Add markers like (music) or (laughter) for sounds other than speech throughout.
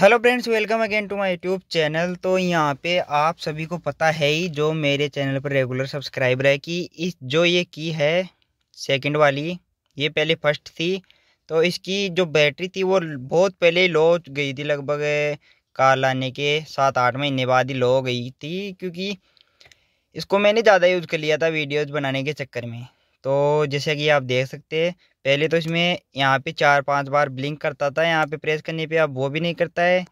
hello friends welcome again to my YouTube channel तो यहाँ पे आप सभी को पता है ही जो मेरे चैनल पर रेगुलर सब्सक्राइबर है कि इस जो ये की है सेकंड वाली ये पहले फर्स्ट थी तो इसकी जो बैटरी थी वो बहुत पहले लो गई थी लगभग कार लाने के सात आठ महीने बाद ही लो हो गई थी क्योंकि इसको मैंने ज़्यादा यूज़ कर लिया था वीडियोज़ बनाने के चक्कर में तो जैसे कि आप देख सकते पहले तो इसमें यहाँ पे चार पांच बार ब्लिंक करता था यहाँ पे प्रेस करने पे अब वो भी नहीं करता है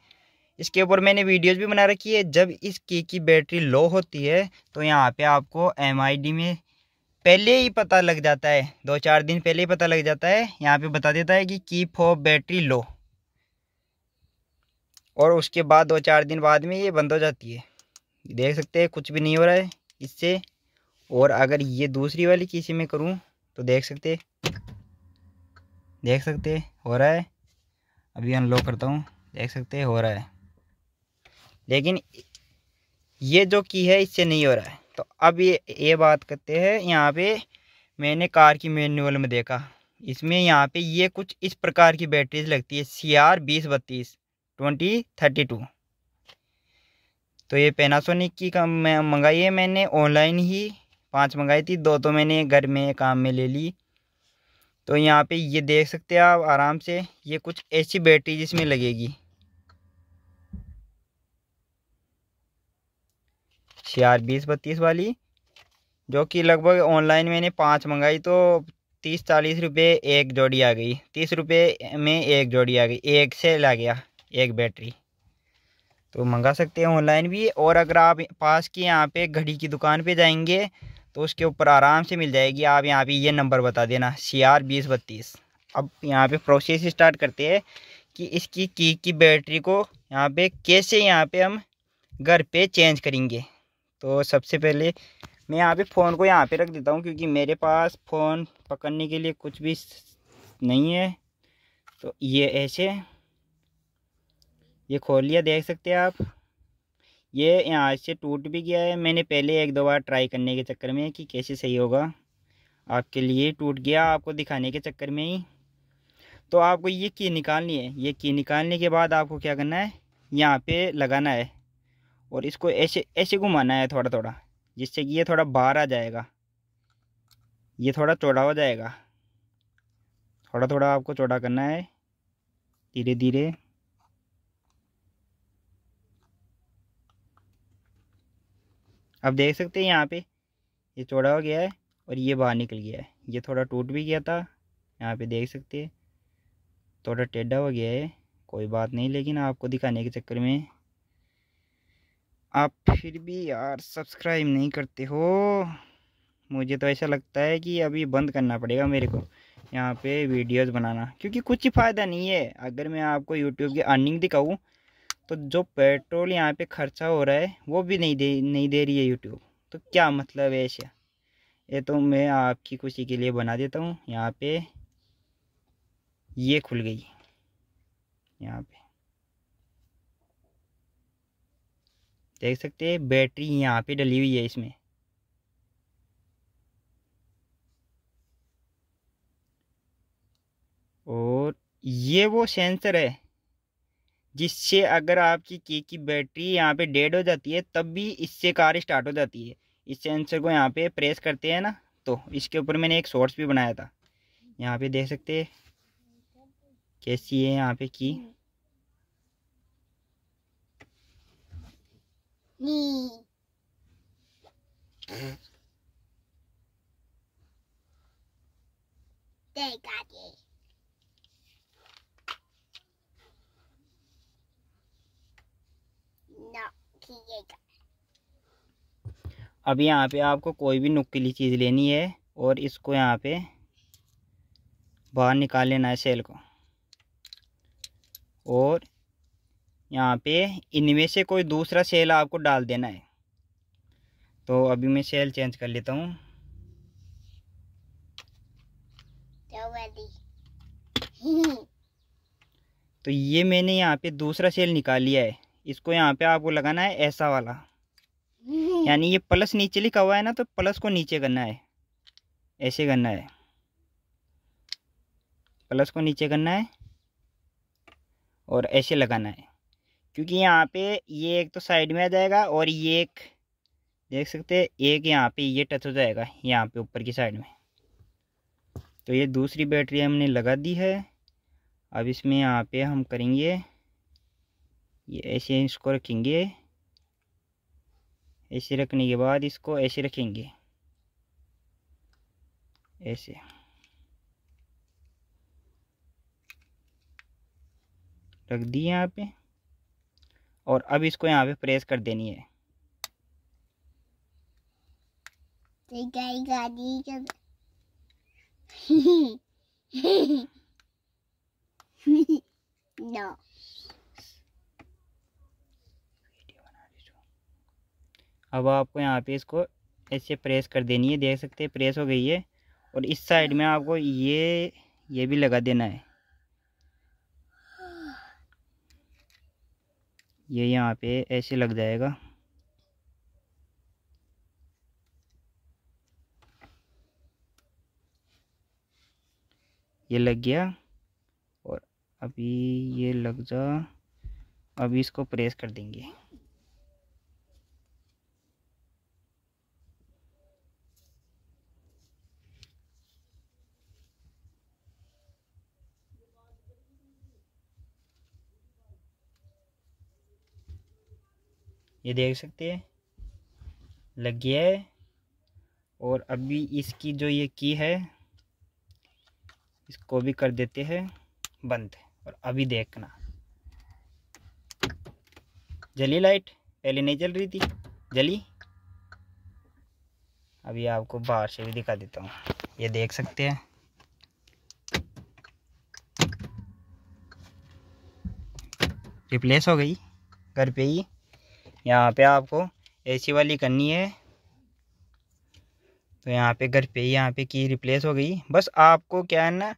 इसके ऊपर मैंने वीडियोस भी बना रखी है जब इस की की बैटरी लो होती है तो यहाँ पे आपको एम में पहले ही पता लग जाता है दो चार दिन पहले ही पता लग जाता है यहाँ पे बता देता है कि की फो बैटरी लो और उसके बाद दो चार दिन बाद में ये बंद हो जाती है देख सकते हैं कुछ भी नहीं हो रहा है इससे और अगर ये दूसरी वाली किसी में करूँ तो देख सकते देख सकते हो रहा है अभी अनलॉक करता हूँ देख सकते हो रहा है लेकिन ये जो की है इससे नहीं हो रहा है तो अब ये ये बात करते हैं यहाँ पे मैंने कार की मैनुअल में देखा इसमें यहाँ पे ये कुछ इस प्रकार की बैटरीज लगती है सी आर बीस बत्तीस ट्वेंटी थर्टी टू तो ये पेनासोनिक की कम मंगाई है मैंने ऑनलाइन ही पांच मंगाई थी दो तो मैंने घर में काम में ले ली तो यहाँ पे ये देख सकते हैं आप आराम से ये कुछ ऐसी बैटरी जिसमें लगेगी चार बीस बत्तीस वाली जो कि लगभग ऑनलाइन मैंने पाँच मंगाई तो तीस चालीस रुपये एक जोड़ी आ गई तीस रुपये में एक जोड़ी आ गई एक से ला गया एक बैटरी तो मंगा सकते हैं ऑनलाइन भी और अगर आप पास की यहाँ पे घड़ी की दुकान पे जाएंगे तो उसके ऊपर आराम से मिल जाएगी आप यहाँ पे ये नंबर बता देना सी आर बीस बत्तीस अब यहाँ पे प्रोसेस स्टार्ट करते हैं कि इसकी की की बैटरी को यहाँ पे कैसे यहाँ पे हम घर पे चेंज करेंगे तो सबसे पहले मैं यहाँ पे फ़ोन को यहाँ पे रख देता हूँ क्योंकि मेरे पास फ़ोन पकड़ने के लिए कुछ भी नहीं है तो ये ऐसे ये खोल लिया देख सकते हैं आप ये यहाँ से टूट भी गया है मैंने पहले एक दो बार ट्राई करने के चक्कर में कि कैसे सही होगा आपके लिए टूट गया आपको दिखाने के चक्कर में ही तो आपको ये की निकालनी है ये की निकालने के बाद आपको क्या करना है यहाँ पे लगाना है और इसको ऐसे ऐसे घुमाना है थोड़ा थोड़ा जिससे कि ये थोड़ा बाहर आ जाएगा ये थोड़ा चौड़ा हो जाएगा थोड़ा थोड़ा आपको चौड़ा करना है धीरे धीरे अब देख सकते हैं यहाँ पे ये चौड़ा हो गया है और ये बाहर निकल गया है ये थोड़ा टूट भी गया था यहाँ पे देख सकते हैं थोड़ा टेढ़ा हो गया है कोई बात नहीं लेकिन आपको दिखाने के चक्कर में आप फिर भी यार सब्सक्राइब नहीं करते हो मुझे तो ऐसा लगता है कि अभी बंद करना पड़ेगा मेरे को यहाँ पे वीडियोस बनाना क्योंकि कुछ ही फ़ायदा नहीं है अगर मैं आपको यूट्यूब की अर्निंग दिखाऊँ तो जो पेट्रोल यहाँ पे खर्चा हो रहा है वो भी नहीं दे नहीं दे रही है यूट्यूब तो क्या मतलब है ऐसा ये तो मैं आपकी खुशी के लिए बना देता हूँ यहाँ पे ये खुल गई यहाँ पे देख सकते हैं बैटरी यहाँ पे डली हुई है इसमें और ये वो सेंसर है जिससे अगर आपकी की की बैटरी यहाँ पे डेड हो जाती है तब भी इससे कार स्टार्ट हो जाती है इस सेंसर को यहाँ पे प्रेस करते हैं ना तो इसके ऊपर मैंने एक सोर्स भी बनाया था यहाँ पे देख सकते हैं कैसी है यहाँ पे की रखिएगा अब यहाँ पे आपको कोई भी नुकीली चीज़ लेनी है और इसको यहाँ पे बाहर निकाल लेना है सेल को और यहाँ पे इनमें से कोई दूसरा सेल आपको डाल देना है तो अभी मैं सेल चेंज कर लेता हूँ (laughs) तो ये मैंने यहाँ पे दूसरा सेल निकाल लिया है इसको यहाँ पे आपको लगाना है ऐसा वाला यानी ये प्लस नीचे लिखा हुआ है ना तो प्लस को नीचे करना है ऐसे करना है प्लस को नीचे करना है और ऐसे लगाना है क्योंकि यहाँ पे ये एक तो साइड में आ जाएगा और ये एक देख सकते हैं एक यहाँ पे ये टच हो जाएगा यहाँ पे ऊपर की साइड में तो ये दूसरी बैटरी हमने लगा दी है अब इसमें यहाँ पे हम करेंगे ये ऐसे इसको रखेंगे ऐसे रखने के बाद इसको ऐसे रखेंगे ऐसे रख दिए यहाँ पे और अब इसको यहाँ पे प्रेस कर देनी है (laughs) अब आपको यहाँ पे इसको ऐसे प्रेस कर देनी है देख सकते हैं प्रेस हो गई है और इस साइड में आपको ये ये भी लगा देना है ये यहाँ पे ऐसे लग जाएगा ये लग गया और अभी ये लग जा अभी इसको प्रेस कर देंगे ये देख सकते हैं लग गया है और अभी इसकी जो ये की है इसको भी कर देते हैं बंद और अभी देखना जली लाइट पहले नहीं जल रही थी जली अभी आपको बाहर से भी दिखा देता हूँ ये देख सकते हैं रिप्लेस हो गई घर पे ही यहाँ पे आपको ऐसी वाली करनी है तो यहाँ पे घर पे ही यहाँ पे की रिप्लेस हो गई बस आपको क्या है ना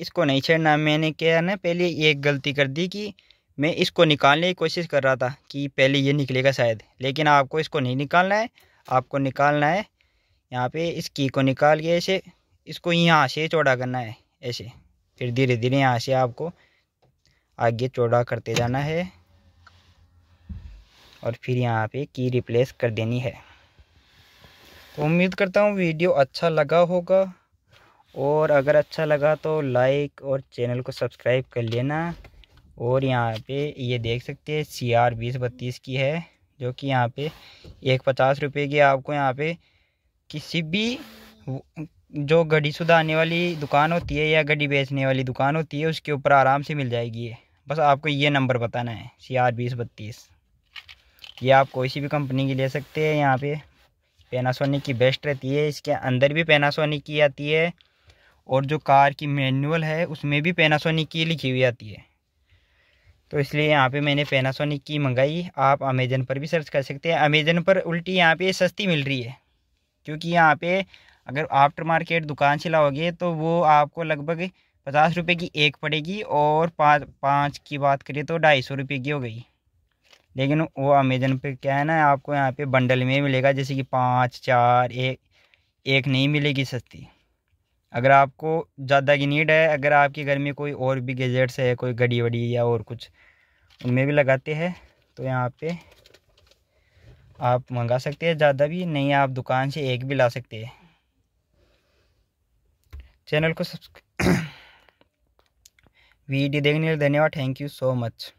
इसको नहीं छेड़ना मैंने क्या है ना पहले एक गलती कर दी कि मैं इसको निकालने की कोशिश कर रहा था कि पहले ये निकलेगा शायद लेकिन आपको इसको नहीं निकालना है आपको निकालना है यहाँ पे इस की को निकाल के ऐसे इसको यहाँ से चौड़ा करना है ऐसे फिर धीरे धीरे यहाँ से आपको आगे चौड़ा करते जाना है और फिर यहाँ पे की रिप्लेस कर देनी है तो उम्मीद करता हूँ वीडियो अच्छा लगा होगा और अगर अच्छा लगा तो लाइक और चैनल को सब्सक्राइब कर लेना और यहाँ पे ये देख सकते हैं सी आर बीस बत्तीस की है जो कि यहाँ पे एक पचास रुपये की आपको यहाँ पे किसी भी जो गड्डी सुधा आने वाली दुकान होती है या गड्डी बेचने वाली दुकान होती है उसके ऊपर आराम से मिल जाएगी ये बस आपको ये नंबर बताना है सी आर बीस बत्तीस कि आप कोई सी भी कंपनी की ले सकते हैं यहाँ पे पेनासोनिक की बेस्ट रहती है इसके अंदर भी पेनासोनिक की आती है और जो कार की मैनुअल है उसमें भी पेनासोनिक की लिखी हुई आती है तो इसलिए यहाँ पे मैंने पेनासोनिक की मंगाई आप अमेज़न पर भी सर्च कर सकते हैं अमेज़न पर उल्टी यहाँ पे सस्ती मिल रही है क्योंकि यहाँ पे अगर आफ्टर मार्केट दुकान से लाओगे तो वो आपको लगभग पचास रुपये की एक पड़ेगी और पाँच पाँच की बात करें तो ढाई सौ रुपये की हो गई लेकिन वो अमेजन पे क्या है ना आपको यहाँ पे बंडल में मिलेगा जैसे कि पाँच चार एक एक नहीं मिलेगी सस्ती अगर आपको ज़्यादा की नीड है अगर आपके घर में कोई और भी गेजेट्स है कोई घड़ी वड़ी या और कुछ उनमें भी लगाते हैं तो यहाँ पे आप मंगा सकते हैं ज़्यादा भी नहीं आप दुकान से एक भी ला सकते हैं चैनल को सब्सक्राइब (coughs) वीडियो देखने के लिए धन्यवाद थैंक यू सो मच